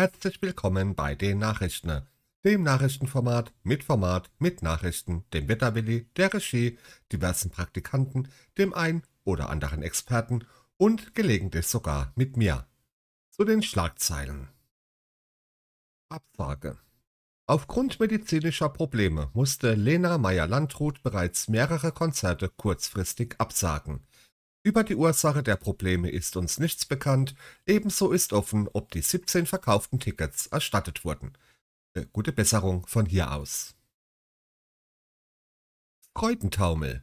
Herzlich willkommen bei den Nachrichten, dem Nachrichtenformat mit Format mit Nachrichten, dem Wetterwilli, der Regie, diversen Praktikanten, dem ein oder anderen Experten und gelegentlich sogar mit mir. Zu den Schlagzeilen. Absage. Aufgrund medizinischer Probleme musste Lena Meyer-Landrut bereits mehrere Konzerte kurzfristig absagen. Über die Ursache der Probleme ist uns nichts bekannt, ebenso ist offen, ob die 17 verkauften Tickets erstattet wurden. Äh, gute Besserung von hier aus. Freudentaumel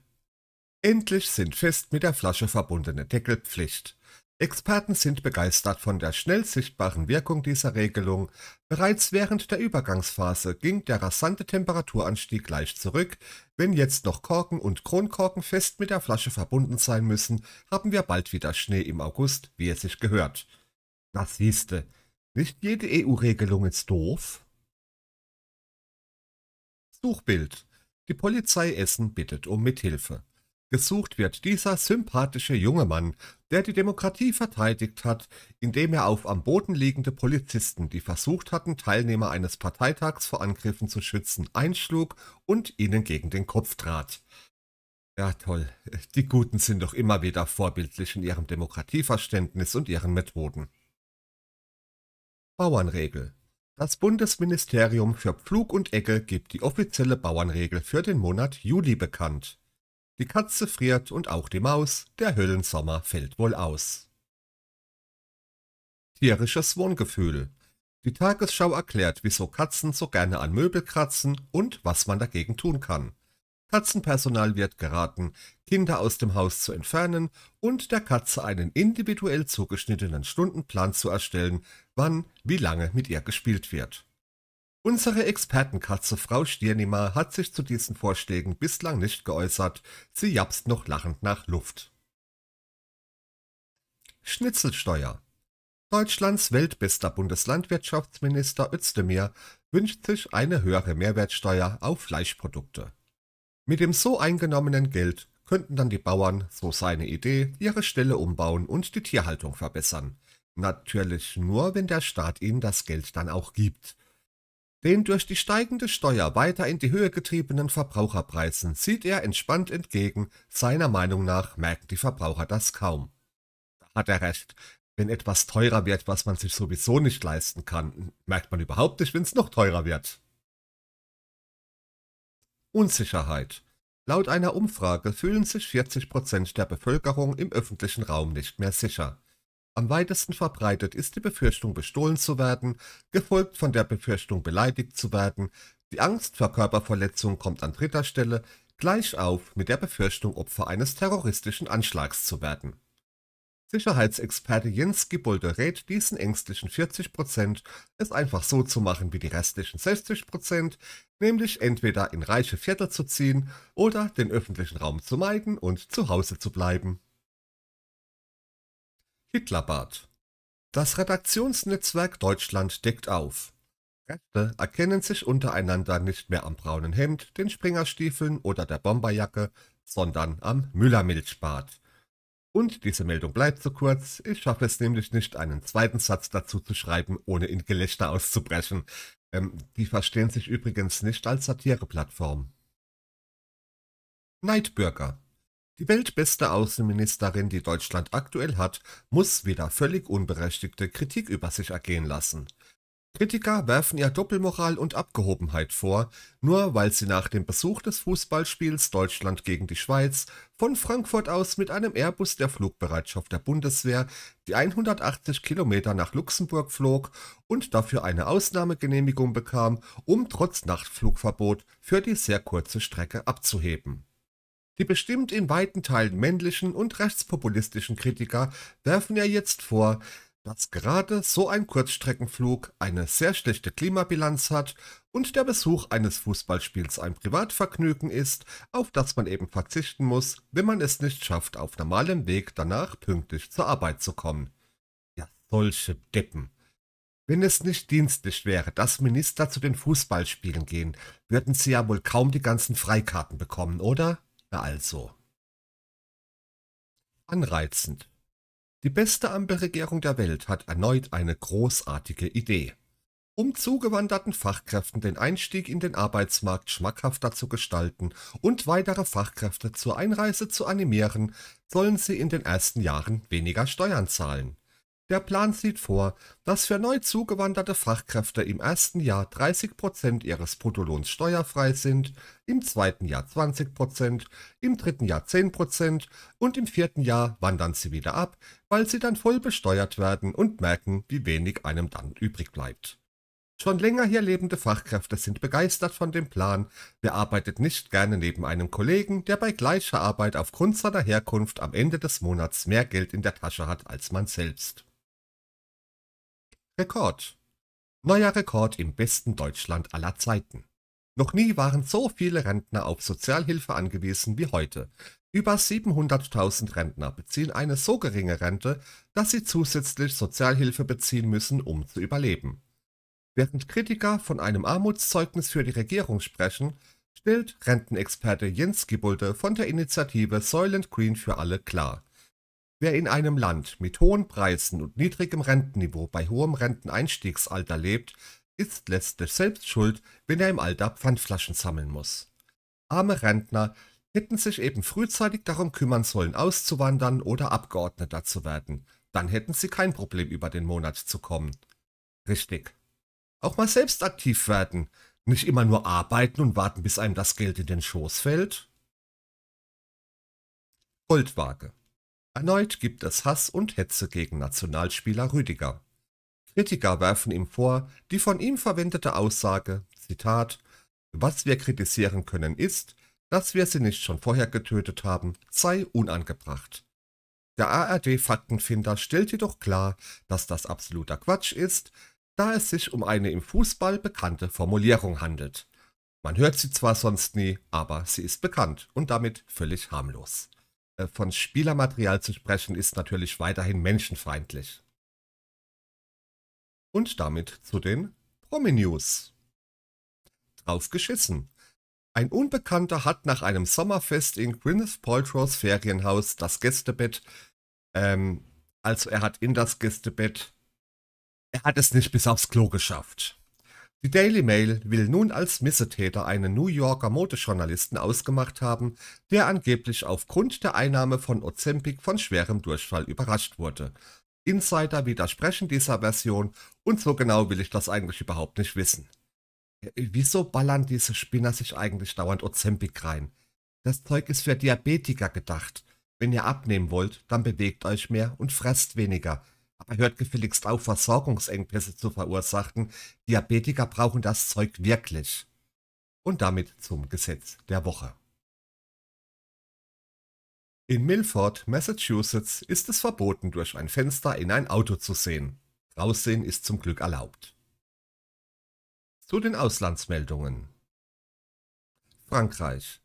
Endlich sind fest mit der Flasche verbundene Deckelpflicht. Experten sind begeistert von der schnell sichtbaren Wirkung dieser Regelung. Bereits während der Übergangsphase ging der rasante Temperaturanstieg leicht zurück. Wenn jetzt noch Korken und Kronkorken fest mit der Flasche verbunden sein müssen, haben wir bald wieder Schnee im August, wie es sich gehört. Na siehste, nicht jede EU-Regelung ist doof. Suchbild. Die Polizei Essen bittet um Mithilfe. Gesucht wird dieser sympathische junge Mann, der die Demokratie verteidigt hat, indem er auf am Boden liegende Polizisten, die versucht hatten, Teilnehmer eines Parteitags vor Angriffen zu schützen, einschlug und ihnen gegen den Kopf trat. Ja, toll. Die Guten sind doch immer wieder vorbildlich in ihrem Demokratieverständnis und ihren Methoden. Bauernregel das Bundesministerium für Pflug und Egge gibt die offizielle Bauernregel für den Monat Juli bekannt. Die Katze friert und auch die Maus, der Höllensommer fällt wohl aus. Tierisches Wohngefühl. Die Tagesschau erklärt, wieso Katzen so gerne an Möbel kratzen und was man dagegen tun kann. Katzenpersonal wird geraten, Kinder aus dem Haus zu entfernen und der Katze einen individuell zugeschnittenen Stundenplan zu erstellen, wann wie lange mit ihr gespielt wird. Unsere Expertenkatze Frau Stiernimmer hat sich zu diesen Vorschlägen bislang nicht geäußert, sie japst noch lachend nach Luft. Schnitzelsteuer Deutschlands weltbester Bundeslandwirtschaftsminister Özdemir wünscht sich eine höhere Mehrwertsteuer auf Fleischprodukte. Mit dem so eingenommenen Geld könnten dann die Bauern, so seine Idee, ihre Ställe umbauen und die Tierhaltung verbessern. Natürlich nur, wenn der Staat ihnen das Geld dann auch gibt. Den durch die steigende Steuer weiter in die Höhe getriebenen Verbraucherpreisen sieht er entspannt entgegen, seiner Meinung nach merken die Verbraucher das kaum. Da hat er recht. Wenn etwas teurer wird, was man sich sowieso nicht leisten kann, merkt man überhaupt nicht, wenn es noch teurer wird. Unsicherheit. Laut einer Umfrage fühlen sich 40% der Bevölkerung im öffentlichen Raum nicht mehr sicher. Am weitesten verbreitet ist die Befürchtung, bestohlen zu werden, gefolgt von der Befürchtung, beleidigt zu werden. Die Angst vor Körperverletzung kommt an dritter Stelle gleich auf mit der Befürchtung, Opfer eines terroristischen Anschlags zu werden. Sicherheitsexperte Jens Gibbolde rät diesen ängstlichen 40%, es einfach so zu machen wie die restlichen 60%, nämlich entweder in reiche Viertel zu ziehen oder den öffentlichen Raum zu meiden und zu Hause zu bleiben. Hitlerbad. Das Redaktionsnetzwerk Deutschland deckt auf. Rechte erkennen sich untereinander nicht mehr am braunen Hemd, den Springerstiefeln oder der Bomberjacke, sondern am Müllermilchbad. Und diese Meldung bleibt so kurz, ich schaffe es nämlich nicht, einen zweiten Satz dazu zu schreiben, ohne in Gelächter auszubrechen. Ähm, die verstehen sich übrigens nicht als Satireplattform. Neidbürger die weltbeste Außenministerin, die Deutschland aktuell hat, muss wieder völlig unberechtigte Kritik über sich ergehen lassen. Kritiker werfen ihr Doppelmoral und Abgehobenheit vor, nur weil sie nach dem Besuch des Fußballspiels Deutschland gegen die Schweiz von Frankfurt aus mit einem Airbus der Flugbereitschaft der Bundeswehr die 180 Kilometer nach Luxemburg flog und dafür eine Ausnahmegenehmigung bekam, um trotz Nachtflugverbot für die sehr kurze Strecke abzuheben die bestimmt in weiten Teilen männlichen und rechtspopulistischen Kritiker werfen ja jetzt vor, dass gerade so ein Kurzstreckenflug eine sehr schlechte Klimabilanz hat und der Besuch eines Fußballspiels ein Privatvergnügen ist, auf das man eben verzichten muss, wenn man es nicht schafft, auf normalem Weg danach pünktlich zur Arbeit zu kommen. Ja, solche Deppen. Wenn es nicht dienstlich wäre, dass Minister zu den Fußballspielen gehen, würden sie ja wohl kaum die ganzen Freikarten bekommen, oder? Sache also. Anreizend. Die beste Ampelregierung der Welt hat erneut eine großartige Idee. Um zugewanderten Fachkräften den Einstieg in den Arbeitsmarkt schmackhafter zu gestalten und weitere Fachkräfte zur Einreise zu animieren, sollen sie in den ersten Jahren weniger Steuern zahlen. Der Plan sieht vor, dass für neu zugewanderte Fachkräfte im ersten Jahr 30 ihres Bruttolohns steuerfrei sind, im zweiten Jahr 20 im dritten Jahr 10 und im vierten Jahr wandern sie wieder ab, weil sie dann voll besteuert werden und merken, wie wenig einem dann übrig bleibt. Schon länger hier lebende Fachkräfte sind begeistert von dem Plan. Wer arbeitet nicht gerne neben einem Kollegen, der bei gleicher Arbeit aufgrund seiner Herkunft am Ende des Monats mehr Geld in der Tasche hat als man selbst. Rekord. Neuer Rekord im besten Deutschland aller Zeiten. Noch nie waren so viele Rentner auf Sozialhilfe angewiesen wie heute. Über 700.000 Rentner beziehen eine so geringe Rente, dass sie zusätzlich Sozialhilfe beziehen müssen, um zu überleben. Während Kritiker von einem Armutszeugnis für die Regierung sprechen, stellt Rentenexperte Jens Gibulde von der Initiative Soylent Green für alle klar. Wer in einem Land mit hohen Preisen und niedrigem Rentenniveau bei hohem Renteneinstiegsalter lebt, ist letztlich selbst schuld, wenn er im Alter Pfandflaschen sammeln muss. Arme Rentner hätten sich eben frühzeitig darum kümmern sollen, auszuwandern oder Abgeordneter zu werden. Dann hätten sie kein Problem, über den Monat zu kommen. Richtig. Auch mal selbst aktiv werden. Nicht immer nur arbeiten und warten, bis einem das Geld in den Schoß fällt. Goldwaage. Erneut gibt es Hass und Hetze gegen Nationalspieler Rüdiger. Kritiker werfen ihm vor, die von ihm verwendete Aussage, Zitat, was wir kritisieren können ist, dass wir sie nicht schon vorher getötet haben, sei unangebracht. Der ARD-Faktenfinder stellt jedoch klar, dass das absoluter Quatsch ist, da es sich um eine im Fußball bekannte Formulierung handelt. Man hört sie zwar sonst nie, aber sie ist bekannt und damit völlig harmlos. Äh, von Spielermaterial zu sprechen, ist natürlich weiterhin menschenfeindlich. Und damit zu den Promi-News. Drauf geschissen. Ein Unbekannter hat nach einem Sommerfest in Gwyneth Paltrows Ferienhaus das Gästebett, ähm, also er hat in das Gästebett, er hat es nicht bis aufs Klo geschafft. Die Daily Mail will nun als Missetäter einen New Yorker Modejournalisten ausgemacht haben, der angeblich aufgrund der Einnahme von Ozempic von schwerem Durchfall überrascht wurde. Insider widersprechen dieser Version und so genau will ich das eigentlich überhaupt nicht wissen. Äh, wieso ballern diese Spinner sich eigentlich dauernd Ozempic rein? Das Zeug ist für Diabetiker gedacht. Wenn ihr abnehmen wollt, dann bewegt euch mehr und fresst weniger hört gefälligst auf, Versorgungsengpässe zu verursachen. Diabetiker brauchen das Zeug wirklich. Und damit zum Gesetz der Woche. In Milford, Massachusetts ist es verboten, durch ein Fenster in ein Auto zu sehen. Raussehen ist zum Glück erlaubt. Zu den Auslandsmeldungen. Frankreich.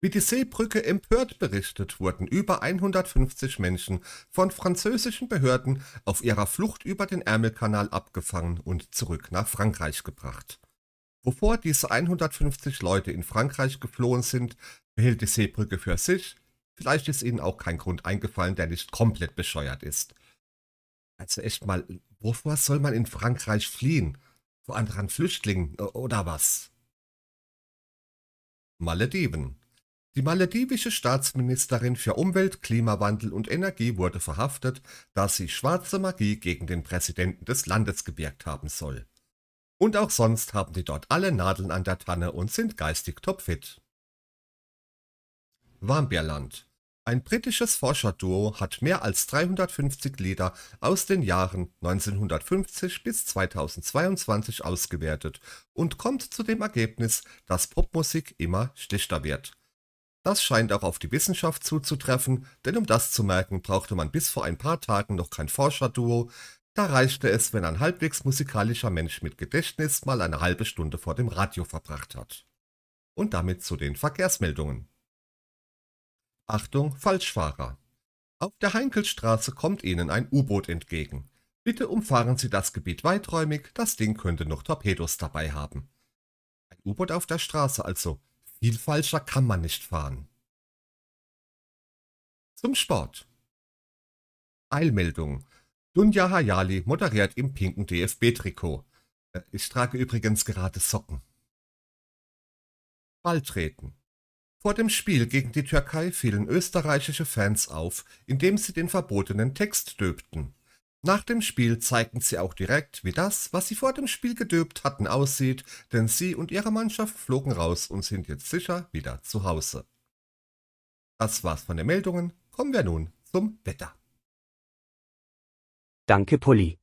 Wie die Seebrücke empört berichtet, wurden über 150 Menschen von französischen Behörden auf ihrer Flucht über den Ärmelkanal abgefangen und zurück nach Frankreich gebracht. Wovor diese 150 Leute in Frankreich geflohen sind, behält die Seebrücke für sich. Vielleicht ist ihnen auch kein Grund eingefallen, der nicht komplett bescheuert ist. Also echt mal, wovor soll man in Frankreich fliehen? Vor anderen Flüchtlingen oder was? Malediven die maledivische Staatsministerin für Umwelt, Klimawandel und Energie wurde verhaftet, da sie schwarze Magie gegen den Präsidenten des Landes gewirkt haben soll. Und auch sonst haben die dort alle Nadeln an der Tanne und sind geistig topfit. Warmbierland ein britisches Forscherduo hat mehr als 350 Lieder aus den Jahren 1950 bis 2022 ausgewertet und kommt zu dem Ergebnis, dass Popmusik immer schlechter wird. Das scheint auch auf die Wissenschaft zuzutreffen, denn um das zu merken, brauchte man bis vor ein paar Tagen noch kein Forscherduo, da reichte es, wenn ein halbwegs musikalischer Mensch mit Gedächtnis mal eine halbe Stunde vor dem Radio verbracht hat. Und damit zu den Verkehrsmeldungen. Achtung, Falschfahrer! Auf der Heinkelstraße kommt Ihnen ein U-Boot entgegen. Bitte umfahren Sie das Gebiet weiträumig, das Ding könnte noch Torpedos dabei haben. Ein U-Boot auf der Straße also, viel falscher kann man nicht fahren. Zum Sport. Eilmeldung. Dunja Hayali moderiert im pinken DFB-Trikot. Äh, ich trage übrigens gerade Socken. Balltreten. Vor dem Spiel gegen die Türkei fielen österreichische Fans auf, indem sie den verbotenen Text döbten. Nach dem Spiel zeigten sie auch direkt, wie das, was sie vor dem Spiel gedöbt hatten, aussieht, denn sie und ihre Mannschaft flogen raus und sind jetzt sicher wieder zu Hause. Das war's von den Meldungen, kommen wir nun zum Wetter. Danke, Pulli.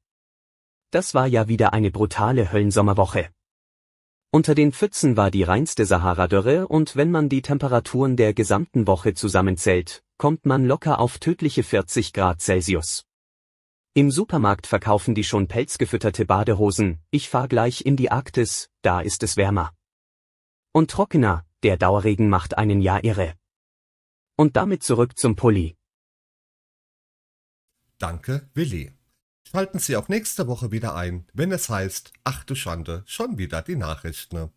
Das war ja wieder eine brutale Höllensommerwoche. Unter den Pfützen war die reinste Sahara-Dürre und wenn man die Temperaturen der gesamten Woche zusammenzählt, kommt man locker auf tödliche 40 Grad Celsius. Im Supermarkt verkaufen die schon pelzgefütterte Badehosen, ich fahr gleich in die Arktis, da ist es wärmer. Und trockener, der Dauerregen macht einen Jahr irre. Und damit zurück zum Pulli. Danke, Willi. Schalten Sie auch nächste Woche wieder ein, wenn es heißt, ach du Schande, schon wieder die Nachrichten.